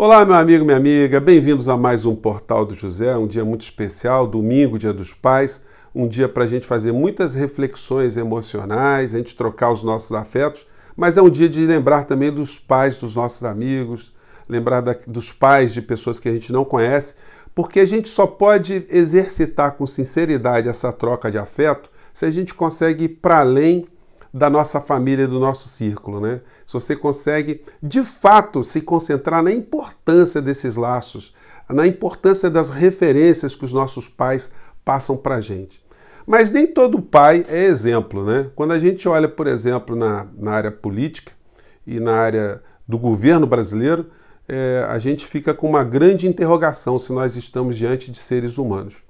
Olá, meu amigo, minha amiga, bem-vindos a mais um Portal do José, um dia muito especial, domingo, dia dos pais, um dia para a gente fazer muitas reflexões emocionais, a gente trocar os nossos afetos, mas é um dia de lembrar também dos pais dos nossos amigos, lembrar da, dos pais de pessoas que a gente não conhece, porque a gente só pode exercitar com sinceridade essa troca de afeto se a gente consegue ir para além da nossa família, do nosso círculo, né? Se você consegue, de fato, se concentrar na importância desses laços, na importância das referências que os nossos pais passam para a gente. Mas nem todo pai é exemplo, né? Quando a gente olha, por exemplo, na, na área política e na área do governo brasileiro, é, a gente fica com uma grande interrogação se nós estamos diante de seres humanos.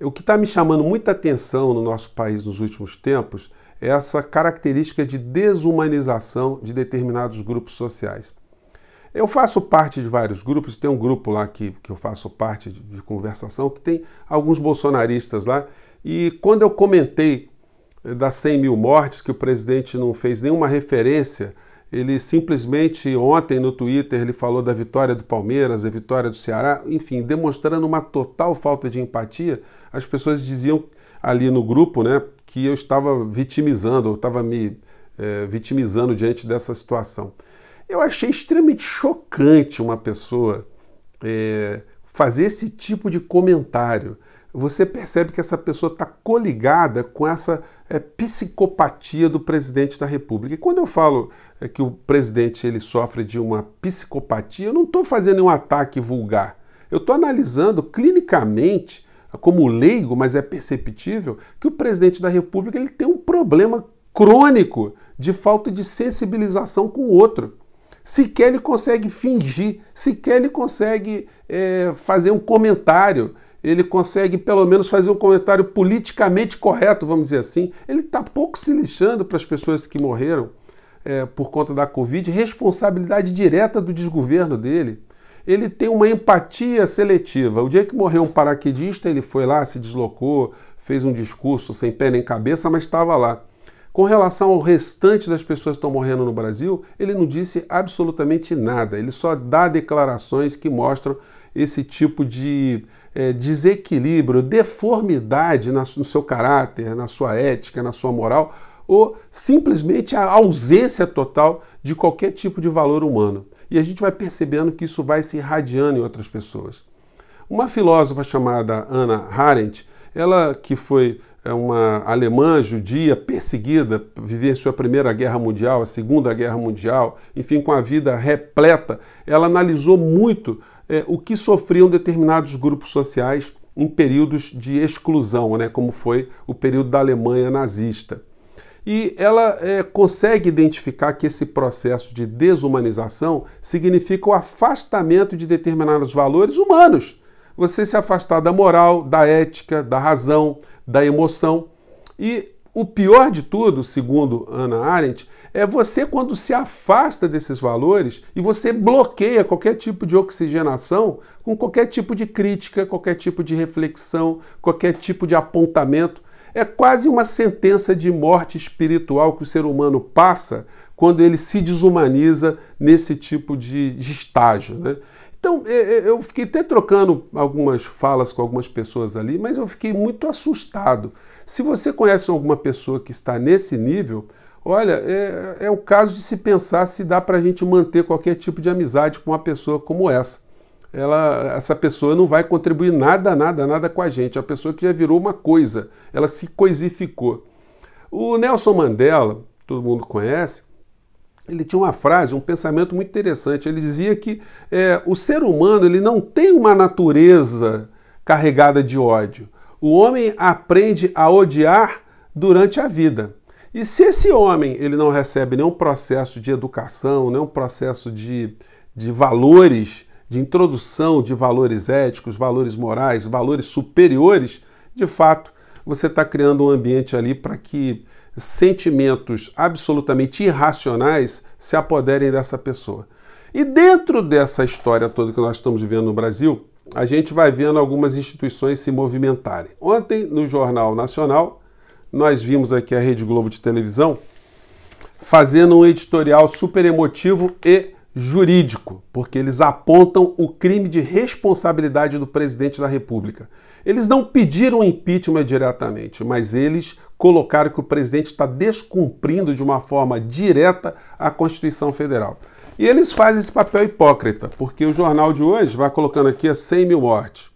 O que está me chamando muita atenção no nosso país nos últimos tempos essa característica de desumanização de determinados grupos sociais. Eu faço parte de vários grupos, tem um grupo lá que, que eu faço parte de, de conversação que tem alguns bolsonaristas lá, e quando eu comentei eh, das 100 mil mortes, que o presidente não fez nenhuma referência, ele simplesmente ontem no Twitter ele falou da vitória do Palmeiras, da vitória do Ceará, enfim, demonstrando uma total falta de empatia, as pessoas diziam ali no grupo, né, que eu estava vitimizando, eu estava me é, vitimizando diante dessa situação. Eu achei extremamente chocante uma pessoa é, fazer esse tipo de comentário. Você percebe que essa pessoa está coligada com essa é, psicopatia do presidente da República. E quando eu falo é, que o presidente ele sofre de uma psicopatia, eu não estou fazendo um ataque vulgar. Eu estou analisando clinicamente como leigo, mas é perceptível, que o presidente da República ele tem um problema crônico de falta de sensibilização com o outro. Sequer ele consegue fingir, sequer ele consegue é, fazer um comentário, ele consegue pelo menos fazer um comentário politicamente correto, vamos dizer assim. Ele está pouco se lixando para as pessoas que morreram é, por conta da Covid, responsabilidade direta do desgoverno dele ele tem uma empatia seletiva. O dia que morreu um paraquedista, ele foi lá, se deslocou, fez um discurso sem pé nem cabeça, mas estava lá. Com relação ao restante das pessoas que estão morrendo no Brasil, ele não disse absolutamente nada. Ele só dá declarações que mostram esse tipo de é, desequilíbrio, deformidade no seu caráter, na sua ética, na sua moral, ou simplesmente a ausência total de qualquer tipo de valor humano. E a gente vai percebendo que isso vai se irradiando em outras pessoas. Uma filósofa chamada Anna Arendt, ela que foi é, uma alemã judia perseguida, vivenciou a Primeira Guerra Mundial, a Segunda Guerra Mundial, enfim, com a vida repleta, ela analisou muito é, o que sofriam determinados grupos sociais em períodos de exclusão, né, como foi o período da Alemanha nazista. E ela é, consegue identificar que esse processo de desumanização significa o afastamento de determinados valores humanos. Você se afastar da moral, da ética, da razão, da emoção. E o pior de tudo, segundo Ana Arendt, é você quando se afasta desses valores e você bloqueia qualquer tipo de oxigenação com qualquer tipo de crítica, qualquer tipo de reflexão, qualquer tipo de apontamento. É quase uma sentença de morte espiritual que o ser humano passa quando ele se desumaniza nesse tipo de, de estágio. Né? Então, é, é, eu fiquei até trocando algumas falas com algumas pessoas ali, mas eu fiquei muito assustado. Se você conhece alguma pessoa que está nesse nível, olha, é, é o caso de se pensar se dá para a gente manter qualquer tipo de amizade com uma pessoa como essa ela, essa pessoa não vai contribuir nada, nada, nada com a gente. É a pessoa que já virou uma coisa, ela se coisificou. O Nelson Mandela, todo mundo conhece, ele tinha uma frase, um pensamento muito interessante. Ele dizia que é, o ser humano ele não tem uma natureza carregada de ódio. O homem aprende a odiar durante a vida. E se esse homem ele não recebe nenhum processo de educação, nenhum processo de, de valores, de introdução de valores éticos, valores morais, valores superiores, de fato, você está criando um ambiente ali para que sentimentos absolutamente irracionais se apoderem dessa pessoa. E dentro dessa história toda que nós estamos vivendo no Brasil, a gente vai vendo algumas instituições se movimentarem. Ontem, no Jornal Nacional, nós vimos aqui a Rede Globo de televisão fazendo um editorial super emotivo e jurídico, porque eles apontam o crime de responsabilidade do presidente da República. Eles não pediram impeachment diretamente, mas eles colocaram que o presidente está descumprindo de uma forma direta a Constituição Federal. E eles fazem esse papel hipócrita, porque o jornal de hoje vai colocando aqui a 100 mil mortes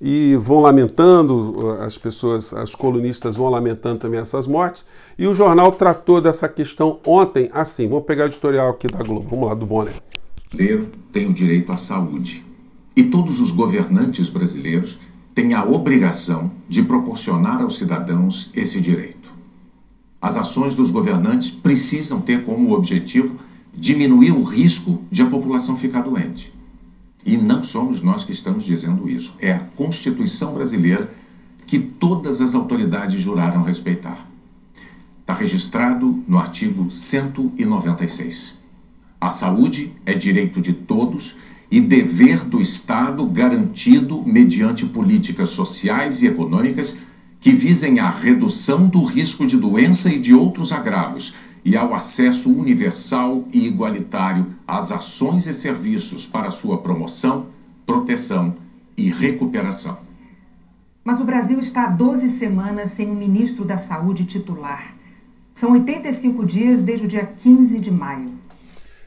e vão lamentando, uh, as pessoas, as colunistas vão lamentando também essas mortes. E o jornal tratou dessa questão ontem assim. Vamos pegar o editorial aqui da Globo. Vamos lá, do Bonner. Ler tem o direito à saúde. E todos os governantes brasileiros têm a obrigação de proporcionar aos cidadãos esse direito. As ações dos governantes precisam ter como objetivo diminuir o risco de a população ficar doente. E não somos nós que estamos dizendo isso, é a Constituição brasileira que todas as autoridades juraram respeitar. Está registrado no artigo 196. A saúde é direito de todos e dever do Estado garantido mediante políticas sociais e econômicas que visem a redução do risco de doença e de outros agravos e ao acesso universal e igualitário às ações e serviços para sua promoção, proteção e recuperação. Mas o Brasil está há 12 semanas sem um ministro da Saúde titular. São 85 dias desde o dia 15 de maio.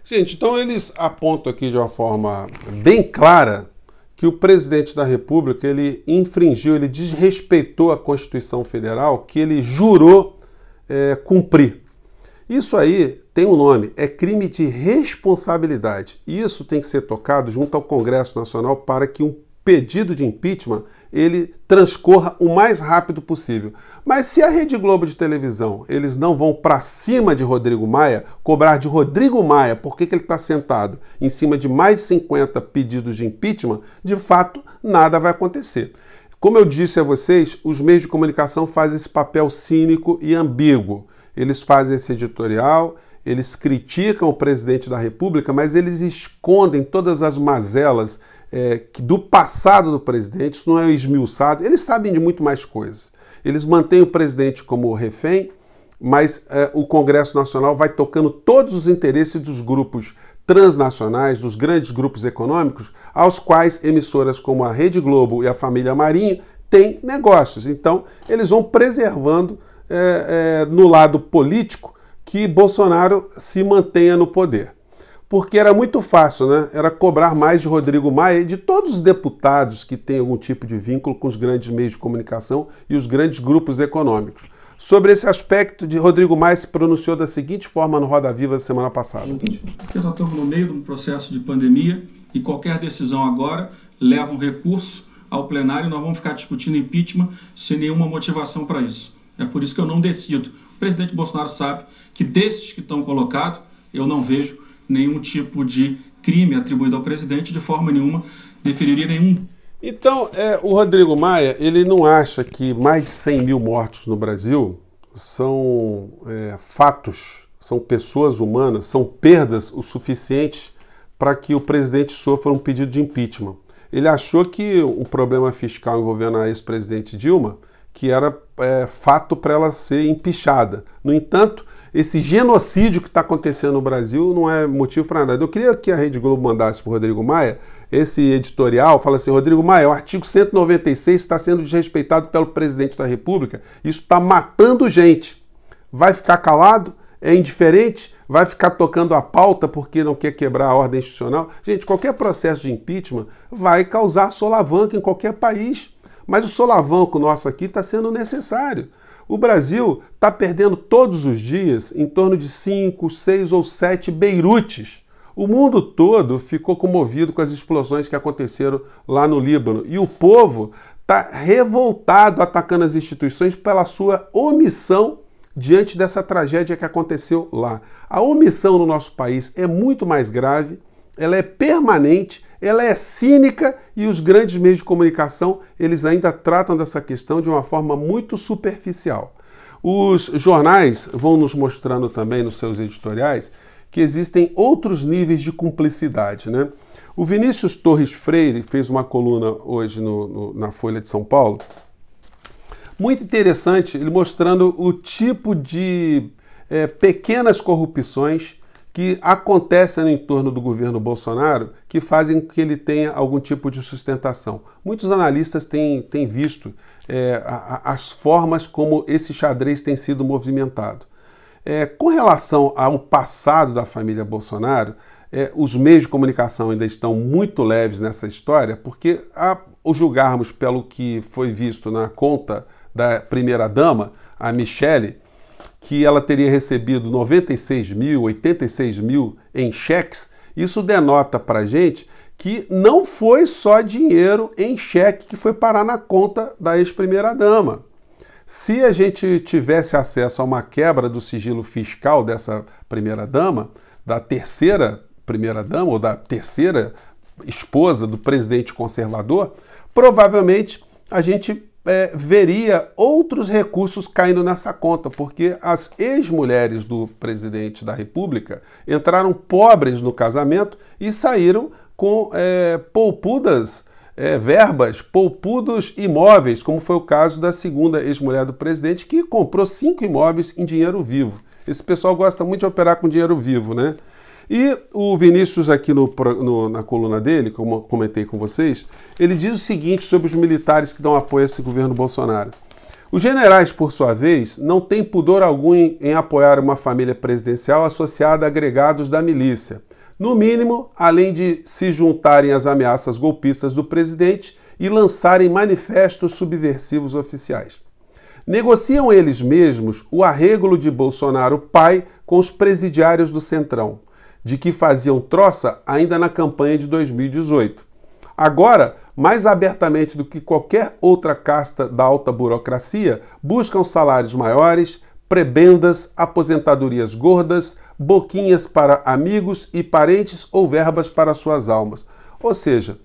Gente, então eles apontam aqui de uma forma bem clara que o presidente da República ele infringiu, ele desrespeitou a Constituição Federal que ele jurou é, cumprir. Isso aí tem um nome, é crime de responsabilidade. Isso tem que ser tocado junto ao Congresso Nacional para que um pedido de impeachment ele transcorra o mais rápido possível. Mas se a Rede Globo de televisão eles não vão para cima de Rodrigo Maia, cobrar de Rodrigo Maia por que, que ele está sentado em cima de mais de 50 pedidos de impeachment, de fato nada vai acontecer. Como eu disse a vocês, os meios de comunicação fazem esse papel cínico e ambíguo eles fazem esse editorial, eles criticam o presidente da República, mas eles escondem todas as mazelas é, do passado do presidente, isso não é esmiuçado. Eles sabem de muito mais coisas. Eles mantêm o presidente como refém, mas é, o Congresso Nacional vai tocando todos os interesses dos grupos transnacionais, dos grandes grupos econômicos, aos quais emissoras como a Rede Globo e a família Marinho têm negócios. Então, eles vão preservando é, é, no lado político que Bolsonaro se mantenha no poder. Porque era muito fácil, né? Era cobrar mais de Rodrigo Maia e de todos os deputados que têm algum tipo de vínculo com os grandes meios de comunicação e os grandes grupos econômicos. Sobre esse aspecto, de Rodrigo Maia se pronunciou da seguinte forma no Roda Viva da semana passada. Porque nós estamos no meio de um processo de pandemia e qualquer decisão agora leva um recurso ao plenário e nós vamos ficar discutindo impeachment sem nenhuma motivação para isso. É por isso que eu não decido. O presidente Bolsonaro sabe que desses que estão colocados, eu não vejo nenhum tipo de crime atribuído ao presidente, de forma nenhuma deferiria nenhum. Então, é, o Rodrigo Maia, ele não acha que mais de 100 mil mortos no Brasil são é, fatos, são pessoas humanas, são perdas o suficiente para que o presidente sofra um pedido de impeachment. Ele achou que o problema fiscal envolvendo a ex-presidente Dilma, que era é, fato para ela ser empichada. No entanto, esse genocídio que está acontecendo no Brasil não é motivo para nada. Eu queria que a Rede Globo mandasse para o Rodrigo Maia esse editorial, fala assim, Rodrigo Maia, o artigo 196 está sendo desrespeitado pelo presidente da República, isso está matando gente. Vai ficar calado? É indiferente? Vai ficar tocando a pauta porque não quer quebrar a ordem institucional? Gente, qualquer processo de impeachment vai causar solavanca em qualquer país mas o solavanco nosso aqui está sendo necessário. O Brasil está perdendo todos os dias em torno de 5, 6 ou 7 Beirutes. O mundo todo ficou comovido com as explosões que aconteceram lá no Líbano. E o povo está revoltado atacando as instituições pela sua omissão diante dessa tragédia que aconteceu lá. A omissão no nosso país é muito mais grave, ela é permanente ela é cínica e os grandes meios de comunicação, eles ainda tratam dessa questão de uma forma muito superficial. Os jornais vão nos mostrando também nos seus editoriais que existem outros níveis de cumplicidade, né? O Vinícius Torres Freire fez uma coluna hoje no, no, na Folha de São Paulo, muito interessante, ele mostrando o tipo de é, pequenas corrupções que acontecem no entorno do governo Bolsonaro que fazem com que ele tenha algum tipo de sustentação. Muitos analistas têm, têm visto é, a, as formas como esse xadrez tem sido movimentado. É, com relação ao passado da família Bolsonaro, é, os meios de comunicação ainda estão muito leves nessa história, porque a, o julgarmos pelo que foi visto na conta da primeira-dama, a Michele, que ela teria recebido 96 mil, 86 mil em cheques, isso denota para gente que não foi só dinheiro em cheque que foi parar na conta da ex-primeira-dama. Se a gente tivesse acesso a uma quebra do sigilo fiscal dessa primeira-dama, da terceira primeira-dama ou da terceira esposa do presidente conservador, provavelmente a gente é, veria outros recursos caindo nessa conta, porque as ex-mulheres do presidente da República entraram pobres no casamento e saíram com é, poupudas é, verbas, poupudos imóveis, como foi o caso da segunda ex-mulher do presidente, que comprou cinco imóveis em dinheiro vivo. Esse pessoal gosta muito de operar com dinheiro vivo, né? E o Vinícius, aqui no, no, na coluna dele, como comentei com vocês, ele diz o seguinte sobre os militares que dão apoio a esse governo Bolsonaro. Os generais, por sua vez, não têm pudor algum em, em apoiar uma família presidencial associada a agregados da milícia. No mínimo, além de se juntarem às ameaças golpistas do presidente e lançarem manifestos subversivos oficiais. Negociam eles mesmos o arrego de Bolsonaro pai com os presidiários do Centrão de que faziam troça ainda na campanha de 2018. Agora, mais abertamente do que qualquer outra casta da alta burocracia, buscam salários maiores, prebendas, aposentadorias gordas, boquinhas para amigos e parentes ou verbas para suas almas. Ou seja,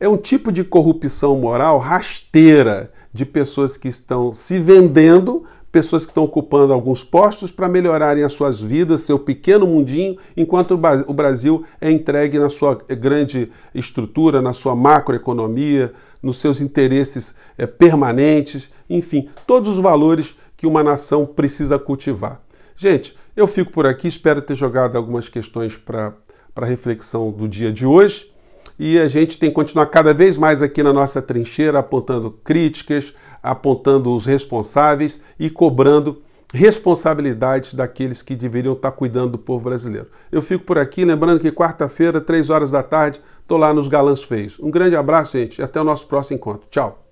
é um tipo de corrupção moral rasteira de pessoas que estão se vendendo pessoas que estão ocupando alguns postos para melhorarem as suas vidas, seu pequeno mundinho, enquanto o Brasil é entregue na sua grande estrutura, na sua macroeconomia, nos seus interesses é, permanentes, enfim, todos os valores que uma nação precisa cultivar. Gente, eu fico por aqui, espero ter jogado algumas questões para reflexão do dia de hoje e a gente tem que continuar cada vez mais aqui na nossa trincheira apontando críticas, apontando os responsáveis e cobrando responsabilidades daqueles que deveriam estar cuidando do povo brasileiro. Eu fico por aqui, lembrando que quarta-feira, três horas da tarde, estou lá nos Galãs Feios. Um grande abraço, gente, e até o nosso próximo encontro. Tchau!